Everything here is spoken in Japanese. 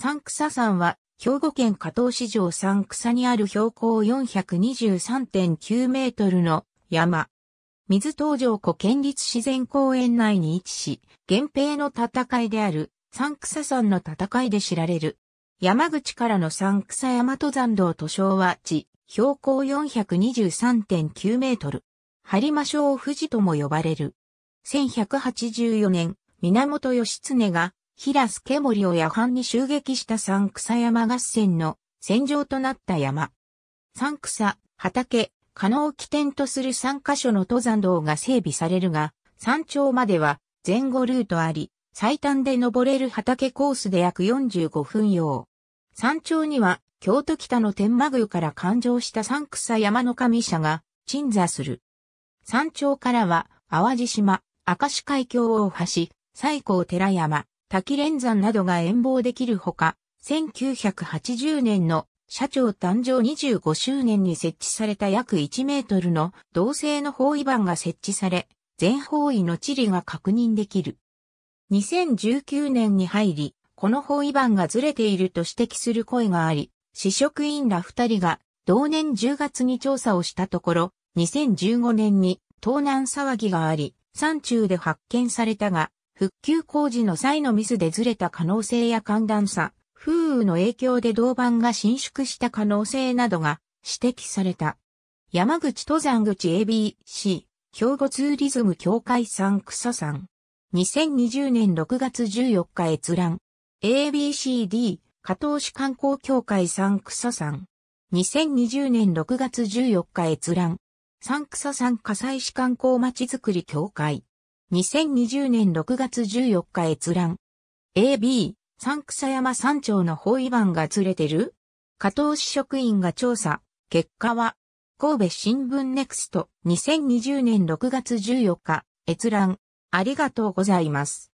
三草山は、兵庫県加東市城三草にある標高423.9メートルの山。水東城湖県立自然公園内に位置し、源平の戦いである三草山の戦いで知られる。山口からの三草山登山道と昭和地、標高423.9メートル。播磨小富士とも呼ばれる。1184年、源義経が平助森を夜半に襲撃した三草山合戦の戦場となった山。三草、畑、加納を起点とする三箇所の登山道が整備されるが、山頂までは前後ルートあり、最短で登れる畑コースで約45分用。山頂には京都北の天満宮から誕生した三草山の神社が鎮座する。山頂からは淡路島、明石海峡大橋、西高寺山、滝連山などが遠望できるほか、1980年の社長誕生25周年に設置された約1メートルの銅製の方位板が設置され、全方位の地理が確認できる。2019年に入り、この方位板がずれていると指摘する声があり、試職員ら2人が同年10月に調査をしたところ、2015年に盗難騒ぎがあり、山中で発見されたが、復旧工事の際のミスでずれた可能性や寒暖差、風雨の影響で銅板が伸縮した可能性などが指摘された。山口登山口 ABC、兵庫ツーリズム協会3。草山。2020年6月14日閲覧。ABCD、加藤市観光協会3。草山。2020年6月14日閲覧。3。草山火災市観光まちづくり協会。2020年6月14日閲覧。AB、三草山山頂の包囲板がずれてる加藤市職員が調査。結果は、神戸新聞ネクスト2020年6月14日閲覧。ありがとうございます。